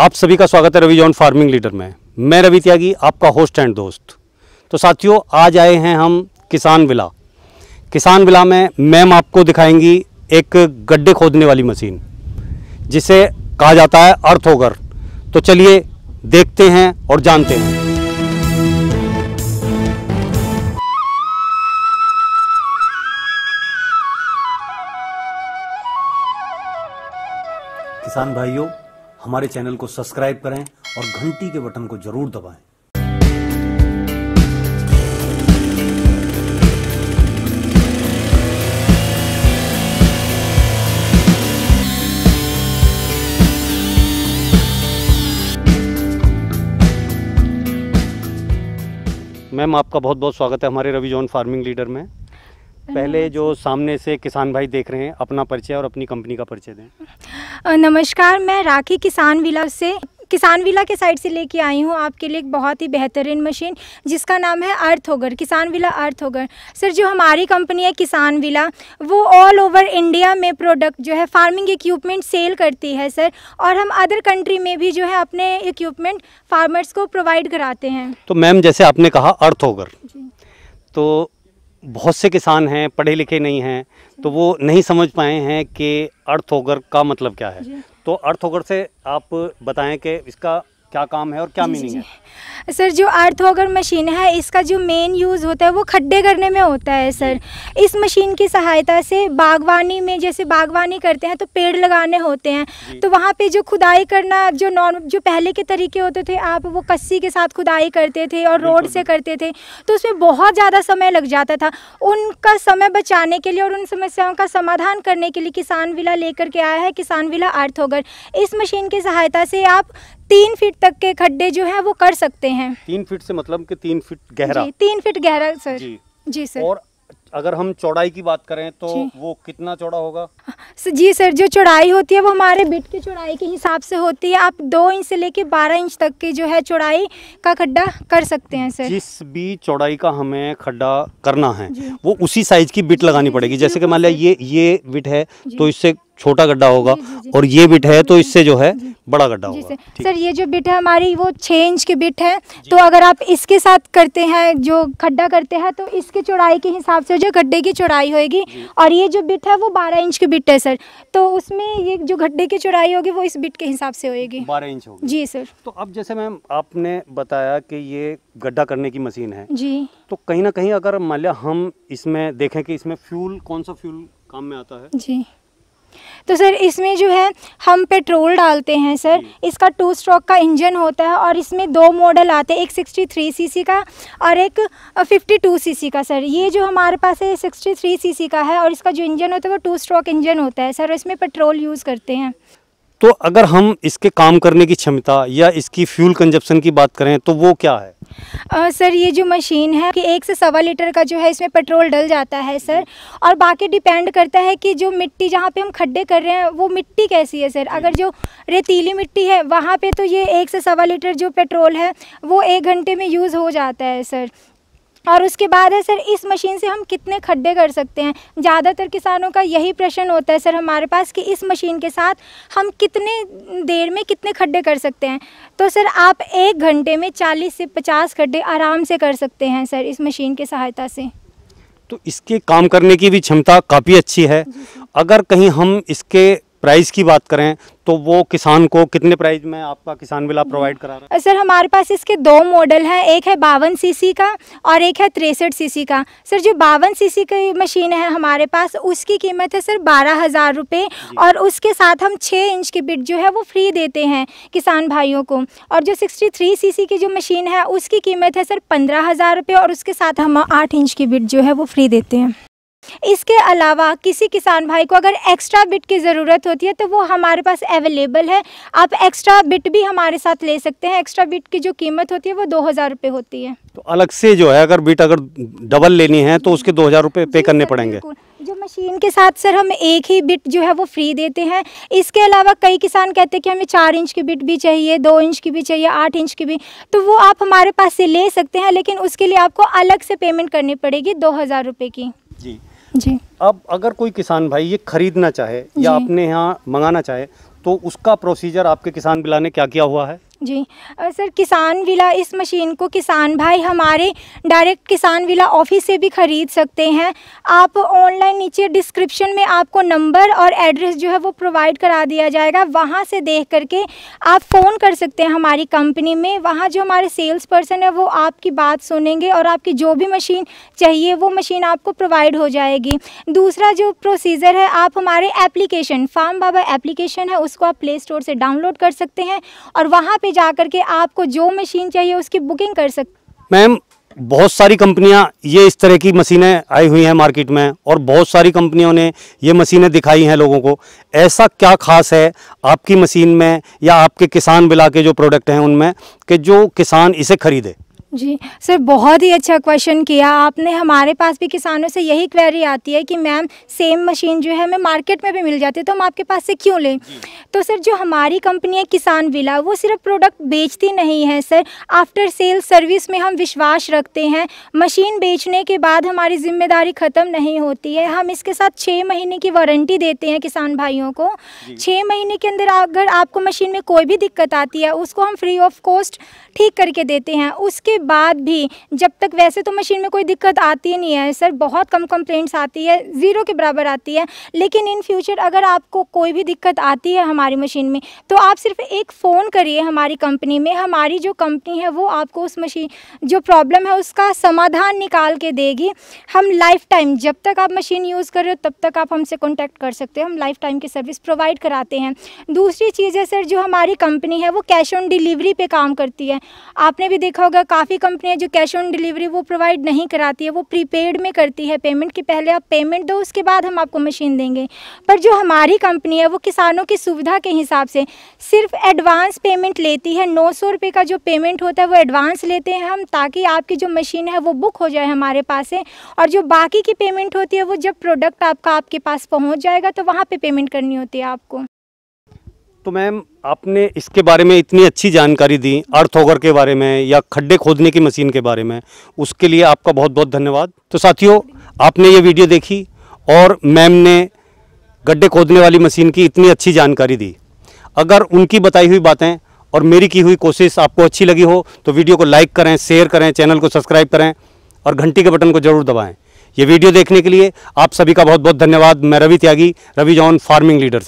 आप सभी का स्वागत है रवि जॉन फार्मिंग लीडर में मैं रवि त्यागी आपका होस्ट एंड दोस्त तो साथियों आज आए हैं हम किसान विला किसान विला में मैम आपको दिखाएंगी एक गड्ढे खोदने वाली मशीन जिसे कहा जाता है अर्थोगर तो चलिए देखते हैं और जानते हैं किसान भाइयों हमारे चैनल को सब्सक्राइब करें और घंटी के बटन को जरूर दबाएं मैम आपका बहुत बहुत स्वागत है हमारे रवि जॉन फार्मिंग लीडर में पहले जो सामने से किसान भाई देख रहे हैं अपना परिचय और अपनी कंपनी का परिचय दें नमस्कार मैं राखी किसान विला से किसान विला के साइड से लेके आई हूँ आपके लिए एक बहुत ही बेहतरीन मशीन जिसका नाम है अर्थ होगर किसान विला अर्थ होगर सर जो हमारी कंपनी है किसान विला वो ऑल ओवर इंडिया में प्रोडक्ट जो है फार्मिंग इक्विपमेंट सेल करती है सर और हम अदर कंट्री में भी जो है अपने इक्विपमेंट फार्मर्स को प्रोवाइड कराते हैं तो मैम जैसे आपने कहा अर्थ होगर तो बहुत से किसान हैं पढ़े लिखे नहीं हैं तो वो नहीं समझ पाए हैं कि अर्थ ओगर का मतलब क्या है तो अर्थ ओगर से आप बताएं कि इसका क्या काम है और क्या मीनिंग है सर जो अर्थ होगर मशीन है इसका जो मेन यूज़ होता है वो खड्डे करने में होता है सर इस मशीन की सहायता से बागवानी में जैसे बागवानी करते हैं तो पेड़ लगाने होते हैं तो वहाँ पे जो खुदाई करना जो नॉर्म जो पहले के तरीके होते थे आप वो कस्सी के साथ खुदाई करते थे और रोड से करते थे तो उसमें बहुत ज़्यादा समय लग जाता था उनका समय बचाने के लिए और उन समस्याओं का समाधान करने के लिए किसान विला लेकर के आया है किसान विला होगर इस मशीन की सहायता से आप तीन फीट तक के खड्डे जो है वो कर सकते हैं तीन फीट से मतलब कि तीन फीट गहरा जी तीन फीट गहरा सर जी जी सर और अगर हम चौड़ाई की बात करें तो वो कितना चौड़ा होगा हाँ, जी सर जो चौड़ाई होती है वो हमारे बिट की चौड़ाई के हिसाब से होती है आप दो इंच से लेके बारह इंच तक की जो है चौड़ाई का खड्डा कर सकते हैं सर जिस भी चौड़ाई का हमें खड्डा करना है वो उसी साइज की बिट लगानी पड़ेगी जैसे कि मान लिया ये ये बिट है तो इससे छोटा गड्ढा होगा जी, जी, जी, और ये बिट है तो इससे जो है बड़ा गड्ढा होगा सर ये जो बिट है हमारी वो छः इंच की बिट है तो अगर आप इसके साथ करते हैं जो खड्डा करते हैं तो इसके चौड़ाई के हिसाब से जो गड्ढे की चौड़ाई होगी और ये जो बिट है वो बारह इंच की बिट है सर तो उसमें ये जो गड्ढे की चौड़ाई होगी वो इस बिट के हिसाब से होगी बारह इंच होगी जी सर तो अब जैसे मैम आपने बताया कि ये गड्ढा करने की मशीन है जी तो कहीं ना कहीं अगर मान लिया हम इसमें देखें कि इसमें फ्यूल कौन सा फ्यूल काम में आता है जी तो सर इसमें जो है हम पेट्रोल डालते हैं सर इसका टू स्ट्रोक का इंजन होता है और इसमें दो मॉडल आते हैं एक 63 सीसी का और एक 52 सीसी का सर ये जो हमारे पास है 63 सीसी का है और इसका जो इंजन होता है वो टू स्ट्रोक इंजन होता है सर इसमें पेट्रोल यूज़ करते हैं तो अगर हम इसके काम करने की क्षमता या इसकी फ्यूल कंजप्शन की बात करें तो वो क्या है आ, सर ये जो मशीन है कि एक से सवा लीटर का जो है इसमें पेट्रोल डल जाता है सर और बाकी डिपेंड करता है कि जो मिट्टी जहाँ पे हम खड्डे कर रहे हैं वो मिट्टी कैसी है सर अगर जो रेतीली मिट्टी है वहाँ पे तो ये एक से सवा लीटर जो पेट्रोल है वो एक घंटे में यूज़ हो जाता है सर और उसके बाद है सर इस मशीन से हम कितने खड्डे कर सकते हैं ज़्यादातर किसानों का यही प्रश्न होता है सर हमारे पास कि इस मशीन के साथ हम कितने देर में कितने खड्डे कर सकते हैं तो सर आप एक घंटे में चालीस से पचास खड्डे आराम से कर सकते हैं सर इस मशीन की सहायता से तो इसके काम करने की भी क्षमता काफ़ी अच्छी है अगर कहीं हम इसके प्राइस की बात करें तो वो किसान को कितने प्राइस में आपका किसान बिला प्रोवाइड करा रहा है सर हमारे पास इसके दो मॉडल हैं एक है बावन सीसी का और एक है तिरसठ सीसी का सर जो बावन सीसी की मशीन है हमारे पास उसकी कीमत है सर बारह हज़ार रुपये और उसके साथ हम छः इंच की बिट जो है वो फ्री देते हैं किसान भाइयों को और जो सिक्सटी थ्री सी की जो मशीन है उसकी कीमत है सर पंद्रह हज़ार रुपये और उसके साथ हम आठ इंच की बिट जो है वो फ्री देते हैं इसके अलावा किसी किसान भाई को अगर एक्स्ट्रा बिट की ज़रूरत होती है तो वो हमारे पास अवेलेबल है आप एक्स्ट्रा बिट भी हमारे साथ ले सकते हैं एक्स्ट्रा बिट की जो कीमत होती है वो दो हज़ार रुपये होती है तो अलग से जो है अगर बिट अगर डबल लेनी है तो उसके दो हज़ार रुपये पे करने पड़ेंगे जो मशीन के साथ सर हम एक ही बिट जो है वो फ्री देते हैं इसके अलावा कई किसान कहते हैं कि हमें चार इंच की बिट भी चाहिए दो इंच की भी चाहिए आठ इंच की भी तो वो आप हमारे पास से ले सकते हैं लेकिन उसके लिए आपको अलग से पेमेंट करनी पड़ेगी दो हज़ार रुपये की जी जी अब अगर कोई किसान भाई ये खरीदना चाहे या अपने यहाँ मंगाना चाहे तो उसका प्रोसीजर आपके किसान बिला ने क्या किया हुआ है जी और सर किसान विला इस मशीन को किसान भाई हमारे डायरेक्ट किसान विला ऑफिस से भी ख़रीद सकते हैं आप ऑनलाइन नीचे डिस्क्रिप्शन में आपको नंबर और एड्रेस जो है वो प्रोवाइड करा दिया जाएगा वहाँ से देख करके आप फ़ोन कर सकते हैं हमारी कंपनी में वहाँ जो हमारे सेल्स पर्सन है वो आपकी बात सुनेंगे और आपकी जो भी मशीन चाहिए वो मशीन आपको प्रोवाइड हो जाएगी दूसरा जो प्रोसीजर है आप हमारे एप्लीकेशन फार्म बाबा एप्लीकेशन है उसको आप प्ले स्टोर से डाउनलोड कर सकते हैं और वहाँ पर पे जा कर के आपको जो मशीन चाहिए उसकी बुकिंग कर सकते मैम बहुत सारी कंपनियां ये इस तरह की मशीनें आई हुई हैं मार्केट में और बहुत सारी कंपनियों ने ये मशीनें दिखाई हैं लोगों को ऐसा क्या खास है आपकी मशीन में या आपके किसान बिला के जो प्रोडक्ट हैं उनमें कि जो किसान इसे खरीदे जी सर बहुत ही अच्छा क्वेश्चन किया आपने हमारे पास भी किसानों से यही क्वेरी आती है कि मैम सेम मशीन जो है हमें मार्केट में भी मिल जाती है तो हम आपके पास से क्यों लें तो सर जो हमारी कंपनी है किसान विला वो सिर्फ प्रोडक्ट बेचती नहीं है सर आफ्टर सेल सर्विस में हम विश्वास रखते हैं मशीन बेचने के बाद हमारी जिम्मेदारी ख़त्म नहीं होती है हम इसके साथ छः महीने की वारंटी देते हैं किसान भाइयों को छः महीने के अंदर अगर आपको मशीन में कोई भी दिक्कत आती है उसको हम फ्री ऑफ कॉस्ट ठीक करके देते हैं उसके बाद भी जब तक वैसे तो मशीन में कोई दिक्कत आती नहीं है सर बहुत कम कंप्लेंट्स आती है ज़ीरो के बराबर आती है लेकिन इन फ्यूचर अगर आपको कोई भी दिक्कत आती है हमारी मशीन में तो आप सिर्फ एक फ़ोन करिए हमारी कंपनी में हमारी जो कंपनी है वो आपको उस मशीन जो प्रॉब्लम है उसका समाधान निकाल के देगी हम लाइफ टाइम जब तक आप मशीन यूज़ कर रहे हो तब तक आप हमसे कॉन्टैक्ट कर सकते हो हम लाइफ टाइम की सर्विस प्रोवाइड कराते हैं दूसरी चीज़ है सर जो हमारी कंपनी है वो कैश ऑन डिलीवरी पर काम करती है आपने भी देखा होगा काफ़ी काफ़ी कंपनियां जो कैश ऑन डिलीवरी वो प्रोवाइड नहीं कराती है वो प्रीपेड में करती है पेमेंट के पहले आप पेमेंट दो उसके बाद हम आपको मशीन देंगे पर जो हमारी कंपनी है वो किसानों की सुविधा के हिसाब से सिर्फ एडवांस पेमेंट लेती है नौ सौ रुपये का जो पेमेंट होता है वो एडवांस लेते हैं हम ताकि आपकी जो मशीन है वो बुक हो जाए हमारे पास से और जो बाकी की पेमेंट होती है वो जब प्रोडक्ट आपका आपके पास पहुँच जाएगा तो वहाँ पर पेमेंट करनी होती है आपको तो मैम आपने इसके बारे में इतनी अच्छी जानकारी दी अर्थोगर के बारे में या खड्डे खोदने की मशीन के बारे में उसके लिए आपका बहुत बहुत धन्यवाद तो साथियों आपने ये वीडियो देखी और मैम ने गड्ढे खोदने वाली मशीन की इतनी अच्छी जानकारी दी अगर उनकी बताई हुई बातें और मेरी की हुई कोशिश आपको अच्छी लगी हो तो वीडियो को लाइक करें शेयर करें चैनल को सब्सक्राइब करें और घंटी के बटन को जरूर दबाएं ये वीडियो देखने के लिए आप सभी का बहुत बहुत धन्यवाद मैं Ravi Tyagi Ravi John farming leader से